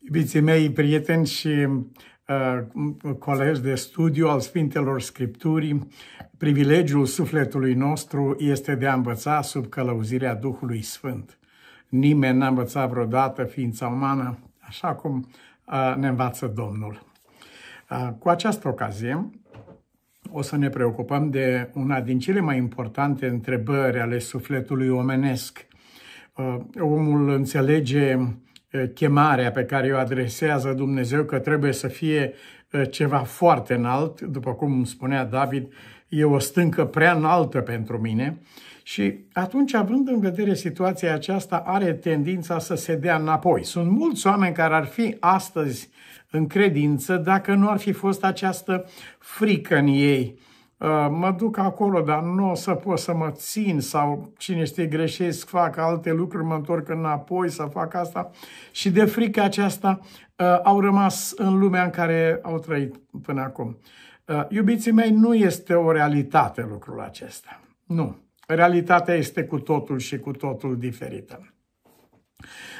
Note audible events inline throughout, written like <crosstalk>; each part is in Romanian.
Iubiții mei, prieteni și uh, colegi de studiu al Sfintelor Scripturii, privilegiul sufletului nostru este de a învăța sub călăuzirea Duhului Sfânt. Nimeni n-a învățat vreodată ființa umană așa cum uh, ne învață Domnul. Uh, cu această ocazie, o să ne preocupăm de una din cele mai importante întrebări ale sufletului omenesc. Uh, omul înțelege Uh, chemarea pe care o adresează Dumnezeu că trebuie să fie uh, ceva foarte înalt, după cum spunea David, e o stâncă prea înaltă pentru mine și atunci, având în vedere situația aceasta, are tendința să se dea înapoi. Sunt mulți oameni care ar fi astăzi în credință dacă nu ar fi fost această frică în ei Ă, mă duc acolo, dar nu o să pot să mă țin sau cine știe greșesc, fac alte lucruri, mă întorc înapoi să fac asta. Și de frica aceasta ă, au rămas în lumea în care au trăit până acum. Ă, iubiții mei, nu este o realitate lucrul acesta. Nu. Realitatea este cu totul și cu totul diferită.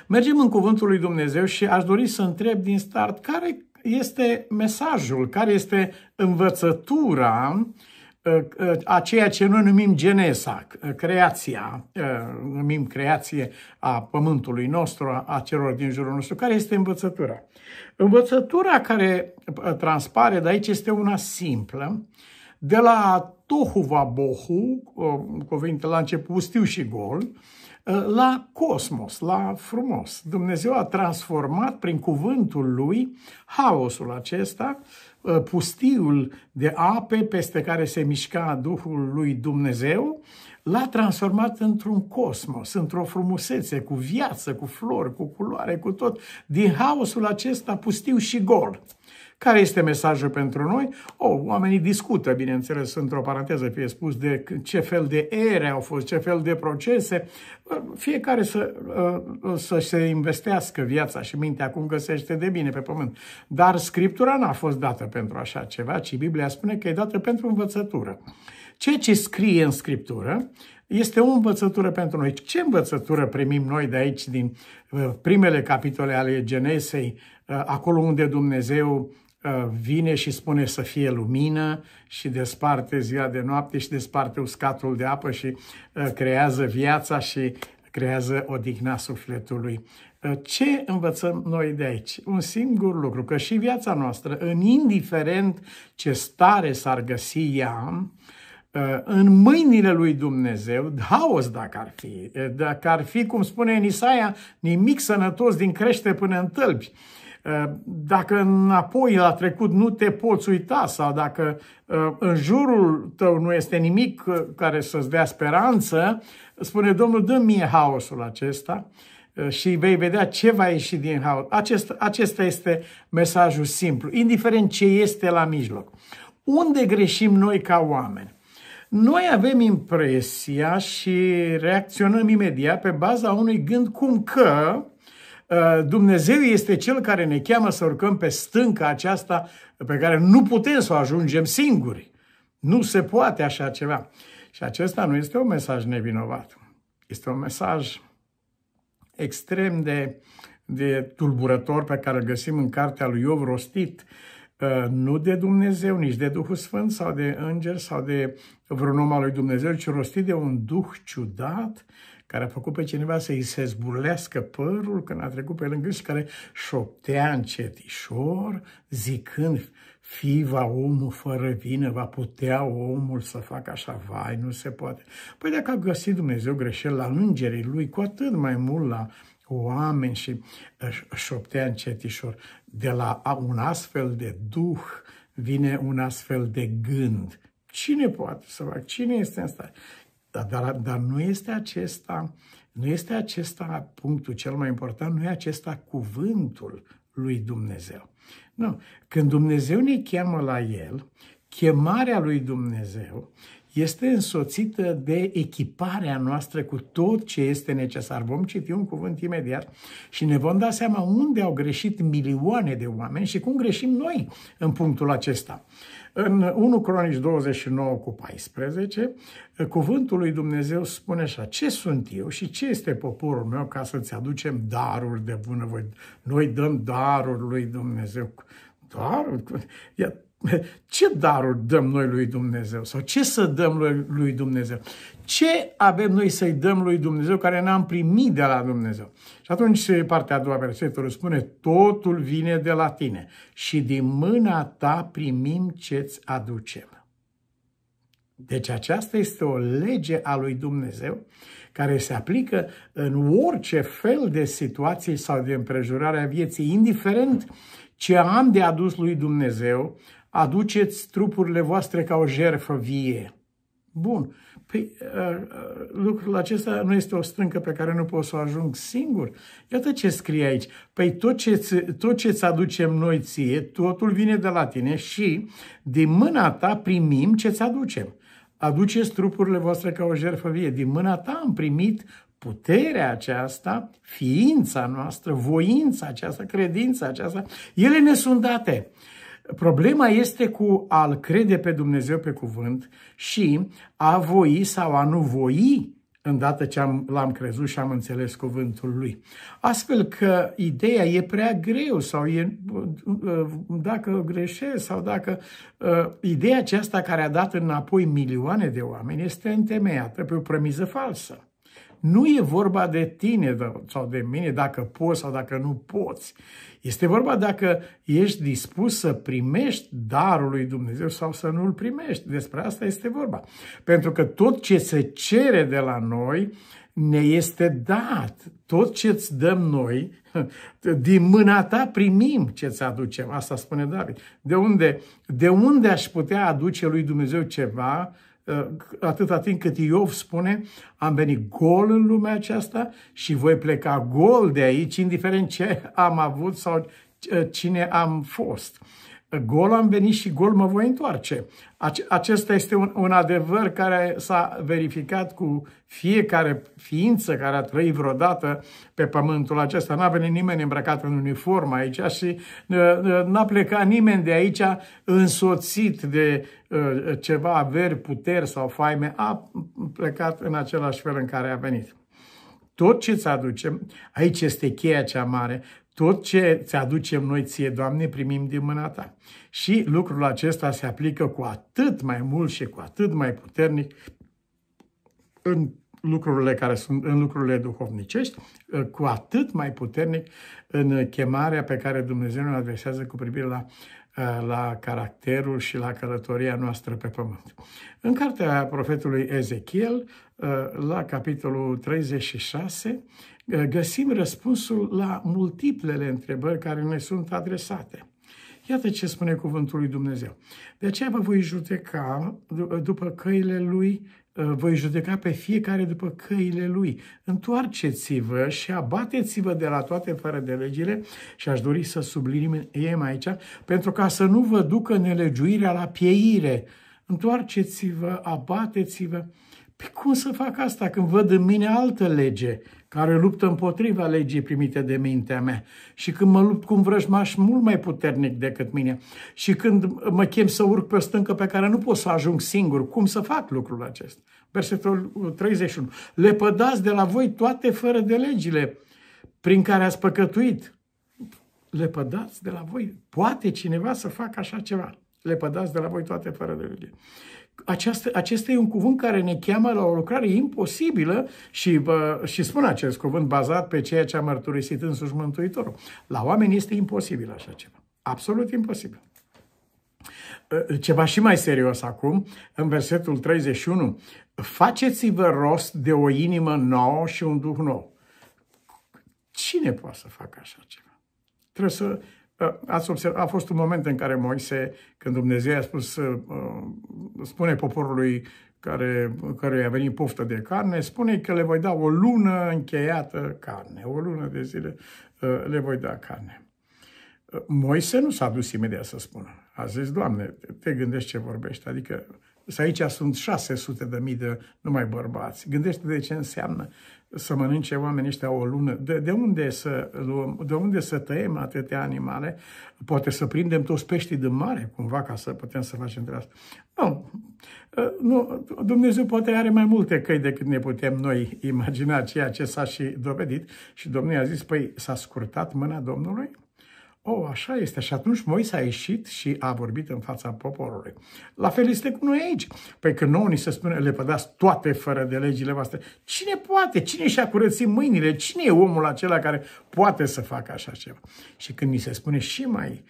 Mergem în Cuvântul lui Dumnezeu și aș dori să întreb din start care este mesajul, care este învățătura ă, ă, a ceea ce noi numim genesa, ă, creația, numim creație a pământului nostru, a celor din jurul nostru, care este învățătura. Învățătura care transpare de aici este una simplă, de la tohuva bohu, cuvinte la început, stiu și gol, la cosmos, la frumos. Dumnezeu a transformat prin cuvântul lui haosul acesta, uh, pustiul de ape peste care se mișca Duhul lui Dumnezeu, l-a transformat într-un cosmos, într-o frumusețe, cu viață, cu flori, cu culoare, cu tot. Din haosul acesta pustiu și gol. Care este mesajul pentru noi? Oh, oamenii discută, bineînțeles, într-o paranteză fie spus, de ce fel de ere au fost, ce fel de procese. Fiecare să, uh, să se investească viața și mintea cum găsește de bine pe pământ. Dar Scriptura n-a fost dată pentru așa ceva, ci Biblia spune că e dată pentru învățătură. Ceea ce scrie în Scriptură este o învățătură pentru noi. Ce învățătură primim noi de aici, din uh, primele capitole ale Genesei, uh, acolo unde Dumnezeu Uh, vine și spune să fie lumină și desparte ziua de noapte și desparte uscatul de apă și uh, creează viața și creează odihna sufletului. Uh, ce învățăm noi de aici? Un singur lucru, că și viața noastră, în indiferent ce stare s-ar găsi ea, în mâinile lui Dumnezeu, haos dacă ar fi, dacă ar fi, cum spune în Isaia, nimic sănătos din crește până în tălpi. Eh, dacă înapoi la trecut nu te poți uita sau dacă eh, în jurul tău nu este nimic eh, care să-ți dea speranță, spune Domnul, dă mie haosul acesta și vei vedea ce va ieși din haos. Acest, acesta este mesajul simplu, indiferent ce este la mijloc. Unde greșim noi ca oameni? Noi avem impresia și reacționăm imediat pe baza unui gând cum că uh, Uh, Dumnezeu este Cel care ne cheamă să urcăm pe stânca aceasta pe care nu putem să o ajungem singuri. Nu se poate așa ceva. Și acesta nu este un mesaj nevinovat. Este un mesaj extrem de, de tulburător pe care îl găsim în cartea lui Iov rostit, uh, nu de Dumnezeu, nici de Duhul Sfânt sau de înger sau de vreun om al lui Dumnezeu, ci rostit de un duh ciudat care a făcut pe cineva să-i se zburlească părul când a trecut pe lângă el și care șoptea încetișor, zicând, fi va omul fără vină, va putea omul să facă așa, vai, nu se poate. Păi dacă a găsit Dumnezeu greșel la îngerii lui, cu atât mai mult la oameni și uh, șoptea încetișor, de la un astfel de duh vine un astfel de gând. Cine poate să facă? Cine este în stare? Dar, dar, dar nu este acesta, nu este acesta punctul cel mai important, nu e acesta cuvântul lui Dumnezeu. Nu. Când Dumnezeu ne cheamă la El, chemarea lui Dumnezeu este însoțită de echiparea noastră cu tot ce este necesar. Vom citi un cuvânt imediat și ne vom da seama unde au greșit milioane de oameni și cum greșim noi în punctul acesta. În 1 Cronici 29 cu 14, cuvântul lui Dumnezeu spune așa, ce sunt eu și ce este poporul meu ca să-ți aducem daruri de bunăvoie? Noi dăm daruri lui Dumnezeu. Daruri? <laughs> ce daruri dăm noi lui Dumnezeu sau ce să dăm lui Dumnezeu? Ce avem noi să-i dăm lui Dumnezeu care n-am primit de la Dumnezeu? Și atunci partea a doua versetul spune, totul vine de la tine și din mâna ta primim ce-ți aducem. Deci aceasta este o lege a lui Dumnezeu care se aplică în orice fel de situație sau de împrejurare a vieții, indiferent ce am de adus lui Dumnezeu, aduceți trupurile voastre ca o jerfă vie. Bun. Păi, uh, uh, lucrul acesta nu este o stâncă pe care nu pot să o ajung singur. Iată ce scrie aici. Păi tot ce, tot ce ți aducem noi ție, totul vine de la tine și din mâna ta primim ce ți aducem. Aduceți trupurile voastre ca o jerfă vie. Din mâna ta am primit puterea aceasta, ființa noastră, voința aceasta, credința aceasta. Ele ne sunt date. Problema este cu a-L crede pe Dumnezeu pe cuvânt și a voi sau a nu voi îndată ce am, l-am crezut și am înțeles cuvântul lui. Astfel că ideea e prea greu sau e, dacă greșesc sau dacă ă, ideea aceasta care a dat înapoi milioane de oameni este întemeiată pe o premiză falsă. Nu e vorba de tine sau de mine, dacă poți sau dacă nu poți. Este vorba dacă ești dispus să primești darul lui Dumnezeu sau să nu-l primești. Despre asta este vorba. Pentru că tot ce se cere de la noi ne este dat. Tot ce îți dăm noi, <laughs> din mâna ta primim ce îți aducem. Asta spune David. De unde, de unde aș putea aduce lui Dumnezeu ceva Ă, atâta timp cât Iov spune, am venit gol în lumea aceasta și voi pleca gol de aici, indiferent ce am avut sau ă, cine am fost. Gol am venit și gol mă voi întoarce. Acesta este un, un adevăr care s-a verificat cu fiecare ființă care a trăit vreodată pe pământul acesta. N-a venit nimeni îmbrăcat în uniformă aici și uh, uh, n-a plecat nimeni de aici însoțit de uh, ceva averi, puteri sau faime. A plecat în același fel în care a venit tot ce ți aducem, aici este cheia cea mare, tot ce ți-aducem noi ție, Doamne, primim din mâna Ta. Și lucrul acesta se aplică cu atât mai mult și cu atât mai puternic în lucrurile care sunt în lucrurile duhovnicești, cu atât mai puternic în chemarea pe care Dumnezeu ne adresează cu privire la, la caracterul și la călătoria noastră pe pământ. În cartea profetului Ezechiel, la capitolul 36, Eh, găsim răspunsul la multiplele întrebări care ne sunt adresate. Iată ce spune cuvântul lui Dumnezeu. De aceea vă voi judeca eh, după căile lui, eh, voi judeca pe fiecare după căile lui. Întoarceți-vă și abateți-vă de la toate fără de legile și aș dori să subliniem aici, pentru ca să nu vă ducă nelegiuirea la pieire. Întoarceți-vă, abateți-vă pe păi cum să fac asta când văd în mine altă lege care luptă împotriva legii primite de mintea mea și când mă lupt cu un vrăjmaș mult mai puternic decât mine și când mă chem să urc pe o stâncă pe care nu pot să ajung singur, cum să fac lucrul acesta? Versetul 31. Uh, Le pădați de la voi toate fără de legile prin care ați păcătuit. Le pădați de la voi. Poate cineva să facă așa ceva le pădați de la voi toate fără de lege. Aceasta, acesta e un cuvânt care ne cheamă la o lucrare imposibilă și, bă, și spun acest cuvânt bazat pe ceea ce a mărturisit însuși Mântuitorul. La oameni este imposibil așa ceva. Absolut imposibil. Ă, ceva și mai serios acum, în versetul 31. Faceți-vă rost de o inimă nouă și un duh nou. Cine poate să facă așa ceva? Trebuie să Ați observat, a fost un moment în care Moise, când Dumnezeu a spus, uh, uh, spune poporului care, care i-a venit poftă de carne, spune că le voi da o lună încheiată carne, o lună de zile uh, le voi da carne. Moise nu s-a dus imediat să spună. A zis, Doamne, te gândești ce vorbești. Adică, aici sunt 600 de mii de numai bărbați. Gândește de ce înseamnă să mănânce oamenii ăștia o lună. De, de, unde să luăm, de unde să tăiem atâtea animale? Poate să prindem toți peștii din mare, cumva, ca să putem să facem treaba asta. Nu. Ă, nu. Dumnezeu poate are mai multe căi decât ne putem noi imagina ceea ce s-a și dovedit. Și Domnul a zis, păi s-a scurtat mâna Domnului? oh, așa este. Și atunci Moise a ieșit și a vorbit în fața poporului. La fel este cu noi aici. Păi că nouă ni se spune, le pădați toate fără de legile voastre. Cine poate? Cine și-a curățit mâinile? Cine e omul acela care poate să facă așa ceva? Și când ni se spune și mai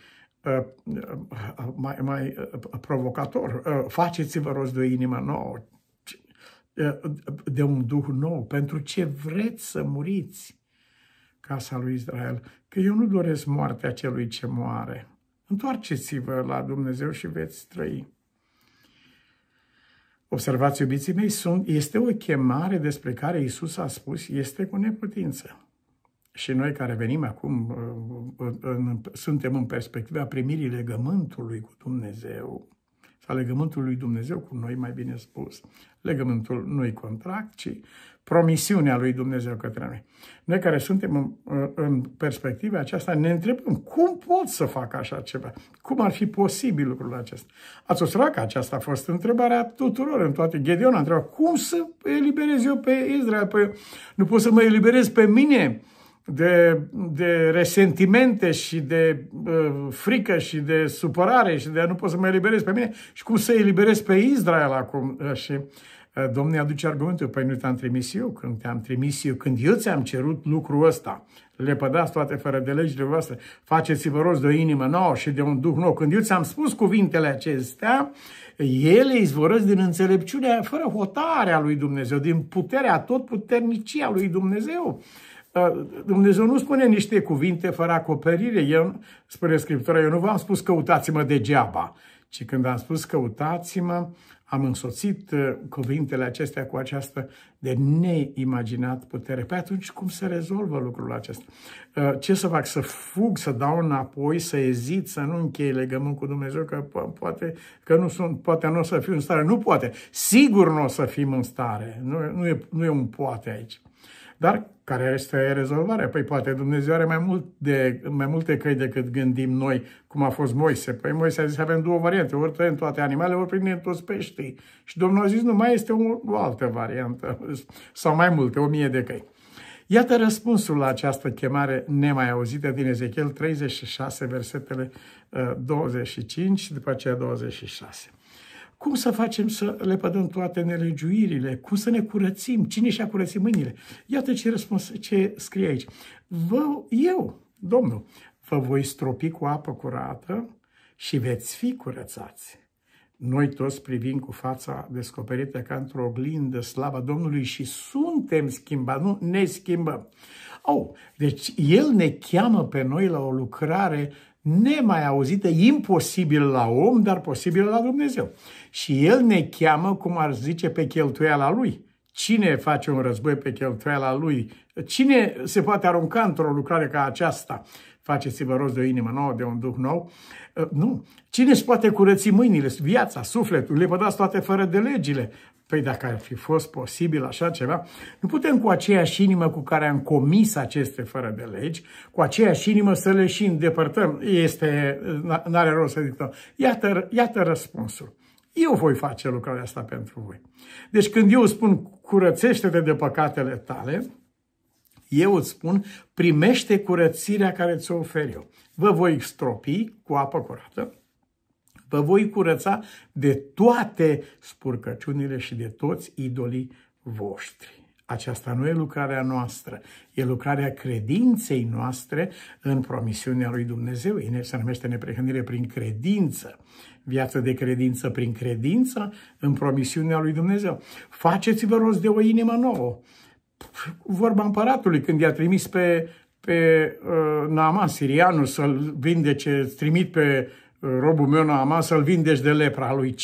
uh, uh, mai, mai uh, provocator, faceți-vă rost de o inimă nouă, de un duh nou, pentru ce vreți să muriți casa lui Israel, că eu nu doresc moartea celui ce moare. Întoarceți-vă la Dumnezeu și veți trăi. Observați, iubiții mei, sunt, este o chemare despre care Isus a spus, este cu neputință. Și noi care venim acum, uh, uh, în, suntem în perspectiva primirii legământului cu Dumnezeu, a legământului lui Dumnezeu cu noi, mai bine spus. Legământul nu-i contract, ci promisiunea lui Dumnezeu către noi. Noi care suntem în, în perspectiva aceasta ne întrebăm cum pot să fac așa ceva? Cum ar fi posibil lucrul acesta? Ați observat că aceasta a fost întrebarea tuturor în toate. Gedeon a întrebat cum să eliberez eu pe Israel? Păi, nu pot să mă eliberez pe mine? de, de resentimente și de uh, frică și de supărare și de nu pot să mă eliberez pe mine și cum să eliberez pe Israel acum. Uh, și uh, Domnul aduce argumentul, păi nu te-am trimis eu când te-am trimis eu, când eu ți-am cerut lucrul ăsta. Lepădați toate fără de legile voastre, faceți-vă rost de o inimă nouă și de un duh nou. Când eu ți-am spus cuvintele acestea, ele izvorăsc din înțelepciunea fără hotarea lui Dumnezeu, din puterea, tot puternicia lui Dumnezeu. Dumnezeu nu spune niște cuvinte fără acoperire. Eu, spune Scriptura, eu nu v-am spus căutați-mă degeaba, ci când am spus căutați-mă, am însoțit uh, cuvintele acestea cu această de neimaginat putere. Pe păi atunci cum se rezolvă lucrul acesta? Uh, ce să fac? Să fug, să dau înapoi, să ezit, să nu închei legământ cu Dumnezeu, că poate că nu sunt, poate nu o să fiu în stare. Nu poate. Sigur nu o să fim în stare. Nu, nu, e, nu e un poate aici. Dar care este rezolvarea? Păi poate Dumnezeu are mai, mult de, mai multe căi decât gândim noi, cum a fost Moise. Păi Moise a zis, avem două variante, ori tăiem toate animale, ori prindem toți peștii. Și Domnul a zis, nu, mai este o, o altă variantă, <laughs> sau mai multe, o mie de căi. Iată răspunsul la această chemare nemai auzită din Ezechiel 36, versetele 25 uh, și după aceea 26. Cum să facem să le pădăm toate nelegiuirile? Cum să ne curățim? Cine și-a curățit mâinile? Iată ce, răspuns, ce scrie aici. Vă, eu, Domnul, vă voi stropi cu apă curată și veți fi curățați. Noi toți privim cu fața descoperită ca într-o oglindă slava Domnului și suntem schimbați, nu ne schimbăm. oh, deci El ne cheamă pe noi la o lucrare nemai auzită, imposibil la om, dar posibil la Dumnezeu. Și El ne cheamă, cum ar zice, pe cheltuiala Lui. Cine face un război pe cheltuiala Lui? Cine se poate arunca într-o lucrare ca aceasta? Faceți-vă rost de o inimă nouă, de un duh nou. Uh, nu. Cine își poate curăți mâinile, viața, sufletul? le Lepădați toate fără de legile. Păi dacă ar fi fost posibil așa ceva, nu putem cu aceeași inimă cu care am comis aceste fără de legi, cu aceeași inimă să le și îndepărtăm. Este, n-are rost să zic, iată, iată răspunsul. Eu voi face lucrarea asta pentru voi. Deci când eu spun curățește-te de păcatele tale, eu îți spun, primește curățirea care ți-o ofer eu. Vă voi stropi cu apă curată, Vă voi curăța de toate spurcăciunile și de toți idolii voștri. Aceasta nu e lucrarea noastră, e lucrarea credinței noastre în promisiunea lui Dumnezeu. Ine se numește neprehănire prin credință, viață de credință prin credință în promisiunea lui Dumnezeu. Faceți-vă rost de o inimă nouă. Vorba împăratului când i-a trimis pe, pe uh, Naaman, sirianul, să-l vindece, trimit pe robul meu Naaman să-l vindeci de lepra lui.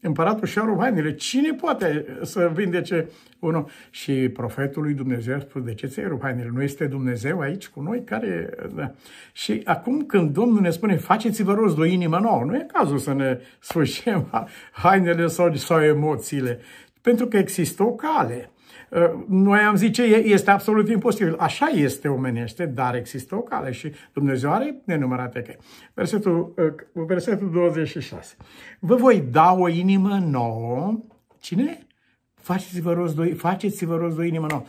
Împăratul și-a rupt hainele. Cine poate să vindece unul? Și profetul lui Dumnezeu spune, de ce ți-ai rupt hainele? Nu este Dumnezeu aici cu noi? care da. Și acum când Domnul ne spune, faceți-vă rost de o inimă nouă, nu e cazul să ne sfârșim <laughs> hainele sau, sau emoțiile. Pentru că există o cale. Ă, noi am zice, este absolut imposibil. Așa este omenește, dar există o cale și Dumnezeu are nenumărate căi. Versetul, ă, versetul 26. Vă voi da o inimă nouă. Cine? Faceți-vă rost de, faceți-vă rost de o inimă nouă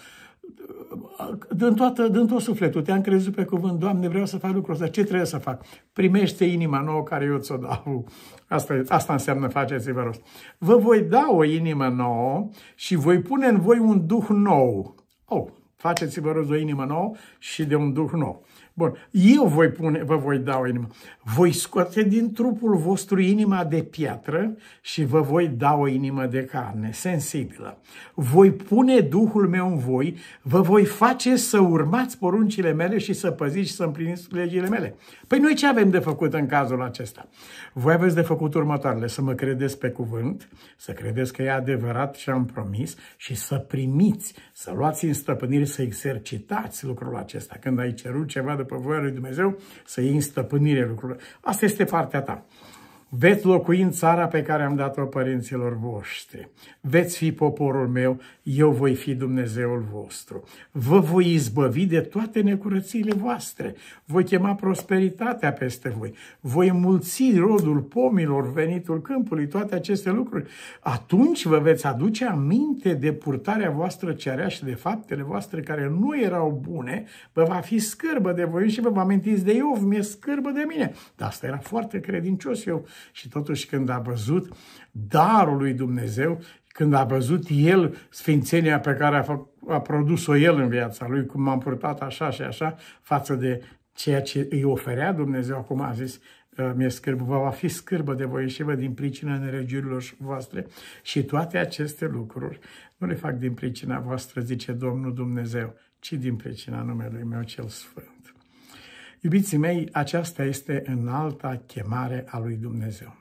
din, toată, din tot sufletul, te-am crezut pe cuvânt, Doamne, vreau să fac lucrul ăsta, ce trebuie să fac? Primește inima nouă care eu ți-o dau. Asta, asta înseamnă faceți-vă rost. Vă voi da o inimă nouă și voi pune în voi un duh nou. Oh, faceți-vă rost o inimă nouă și de un duh nou. Bun, eu voi pune, vă voi da o inimă. Voi scoate din trupul vostru inima de piatră și vă voi da o inimă de carne, sensibilă. Voi pune Duhul meu în voi, vă voi face să urmați poruncile mele și să păziți și să împliniți legile mele. Păi noi ce avem de făcut în cazul acesta? Voi aveți de făcut următoarele, să mă credeți pe cuvânt, să credeți că e adevărat ce am promis și să primiți, să luați în stăpânire, să exercitați lucrul acesta. Când ai cerut ceva de după voia lui Dumnezeu, să iei în stăpânire lucrurile. Asta este partea ta. Veți locui în țara pe care am dat-o părinților voștri. Veți fi poporul meu, eu voi fi Dumnezeul vostru. Vă voi izbăvi de toate necurățile voastre. Voi chema prosperitatea peste voi. Voi mulți rodul pomilor, venitul câmpului, toate aceste lucruri. Atunci vă veți aduce aminte de purtarea voastră cearea și de faptele voastre care nu erau bune. Vă va fi scârbă de voi și vă amintiți de eu, mi-e scârbă de mine. Dar asta era foarte credincios eu și totuși când a văzut darul lui Dumnezeu, când a văzut el sfințenia pe care a, făcut, a produs-o el în viața lui, cum m-am purtat așa și așa, față de ceea ce îi oferea Dumnezeu, acum a zis, ă, mi-e scârbă, vă va fi scârbă de voi și vă din pricina neregiurilor voastre și toate aceste lucruri nu le fac din pricina voastră, zice Domnul Dumnezeu, ci din pricina numelui meu cel sfânt. Iubiții mei, aceasta este înalta chemare a lui Dumnezeu.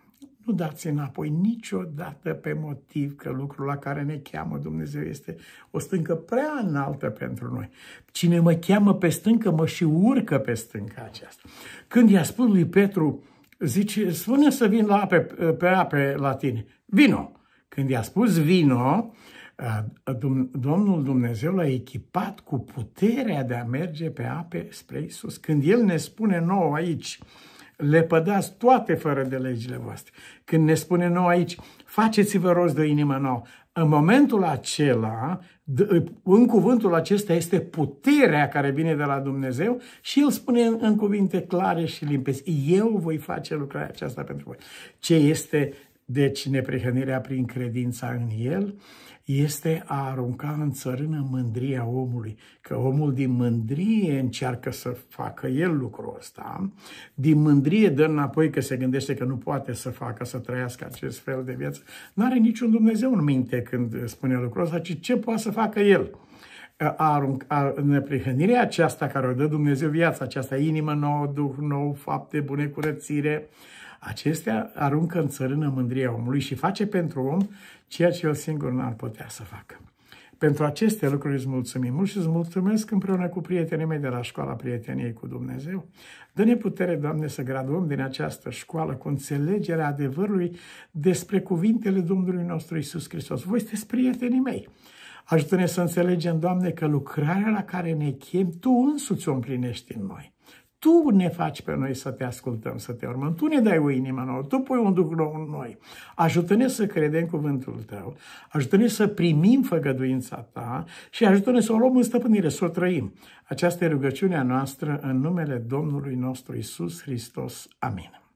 Nu dați înapoi niciodată pe motiv că lucrul la care ne cheamă Dumnezeu este o stâncă prea înaltă pentru noi. Cine mă cheamă pe stâncă, mă și urcă pe stânca aceasta. Când i-a spus lui Petru, zice, spune să vin la ape, pe ape la tine. Vino! Când i-a spus vino, Domnul Dumnezeu l-a echipat cu puterea de a merge pe ape spre Isus. Când El ne spune nouă aici, le pădați toate fără de legile voastre. Când ne spune nouă aici, faceți-vă rost de inimă nouă. În momentul acela, în cuvântul acesta este puterea care vine de la Dumnezeu și el spune în cuvinte clare și limpezi, eu voi face lucrarea aceasta pentru voi. Ce este deci neprihănirea prin credința în El, este a arunca în țărână mândria omului, că omul din mândrie încearcă să facă el lucrul ăsta, din mândrie dă înapoi că se gândește că nu poate să facă, să trăiască acest fel de viață. Nu are niciun Dumnezeu în minte când spune lucrul ăsta, ci ce poate să facă el a arunca, a, neprihănirea aceasta care o dă Dumnezeu viața aceasta, inimă nouă, duh nou, fapte bune, curățire, uh, Acestea aruncă în țărână mândria omului și face pentru om ceea ce el singur n-ar putea să facă. Pentru aceste lucruri îți mulțumim mult și îți mulțumesc împreună cu prietenii mei de la școala prieteniei cu Dumnezeu. Dă-ne putere, Doamne, să graduăm din această școală cu înțelegerea adevărului despre cuvintele Domnului nostru Isus Hristos. Voi sunteți prietenii mei. Ajută-ne să înțelegem, Doamne, că lucrarea la care ne chem, Tu însuți o împlinești în noi tu ne faci pe noi să te ascultăm, să te urmăm. Tu ne dai o inimă nouă, tu pui un duc nou în noi. Ajută-ne să credem cuvântul tău, ajută-ne să primim făgăduința ta și ajută-ne să o luăm în stăpânire, să o trăim. Aceasta e rugăciunea noastră în numele Domnului nostru Isus Hristos. Amin.